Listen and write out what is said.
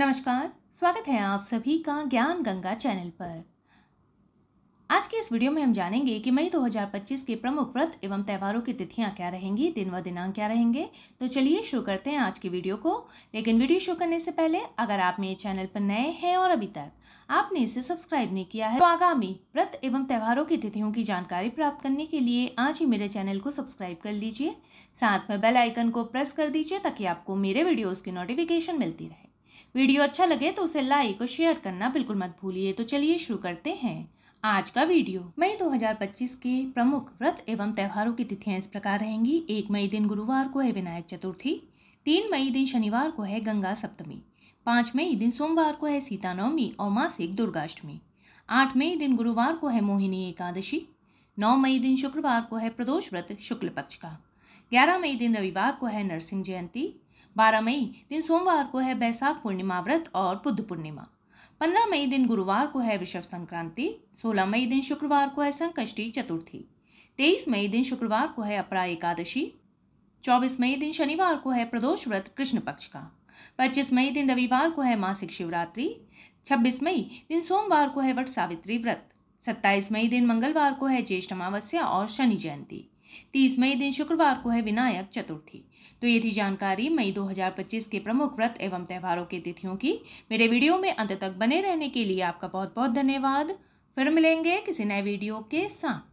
नमस्कार स्वागत है आप सभी का ज्ञान गंगा चैनल पर आज के इस वीडियो में हम जानेंगे कि मई 2025 के प्रमुख व्रत एवं त्योहारों की तिथियां क्या रहेंगी दिन व दिनांक क्या रहेंगे तो चलिए शुरू करते हैं आज की वीडियो को लेकिन वीडियो शुरू करने से पहले अगर आप मेरे चैनल पर नए हैं और अभी तक आपने इसे सब्सक्राइब नहीं किया है तो आगामी व्रत एवं त्योहारों की तिथियों की जानकारी प्राप्त करने के लिए आज ही मेरे चैनल को सब्सक्राइब कर लीजिए साथ में बेल आइकन को प्रेस कर दीजिए ताकि आपको मेरे वीडियोज़ की नोटिफिकेशन मिलती रहे वीडियो अच्छा लगे तो उसे लाइक और शेयर करना बिल्कुल मत भूलिए तो चलिए शुरू करते हैं आज का वीडियो मई 2025 के प्रमुख व्रत एवं त्योहारों की तिथियां इस प्रकार रहेंगी एक मई दिन गुरुवार को है विनायक चतुर्थी तीन मई दिन शनिवार को है गंगा सप्तमी पाँच मई दिन सोमवार को है सीता नवमी और मासिक दुर्गाष्टमी आठ मई दिन गुरुवार को है मोहिनी एकादशी नौ मई दिन शुक्रवार को है प्रदोष व्रत शुक्ल पक्ष का ग्यारह मई दिन रविवार को है नरसिंह जयंती बारह मई दिन सोमवार को है बैसाख पूर्णिमा व्रत और बुद्ध पूर्णिमा पंद्रह मई दिन गुरुवार को है विषव संक्रांति सोलह मई दिन शुक्रवार को है संकष्टी चतुर्थी तेईस मई दिन शुक्रवार को है अपरा एकादशी चौबीस मई दिन शनिवार को है प्रदोष व्रत कृष्ण पक्ष का पच्चीस मई दिन रविवार को है मासिक शिवरात्रि छब्बीस मई दिन सोमवार को है वट सावित्री व्रत सत्ताईस मई दिन मंगलवार को है ज्येष्ठ अमावस्या और शनि जयंती तीस मई दिन शुक्रवार को है विनायक चतुर्थी तो ये थी जानकारी मई 2025 के प्रमुख व्रत एवं त्यौहारों की तिथियों की मेरे वीडियो में अंत तक बने रहने के लिए आपका बहुत बहुत धन्यवाद फिर मिलेंगे किसी नए वीडियो के साथ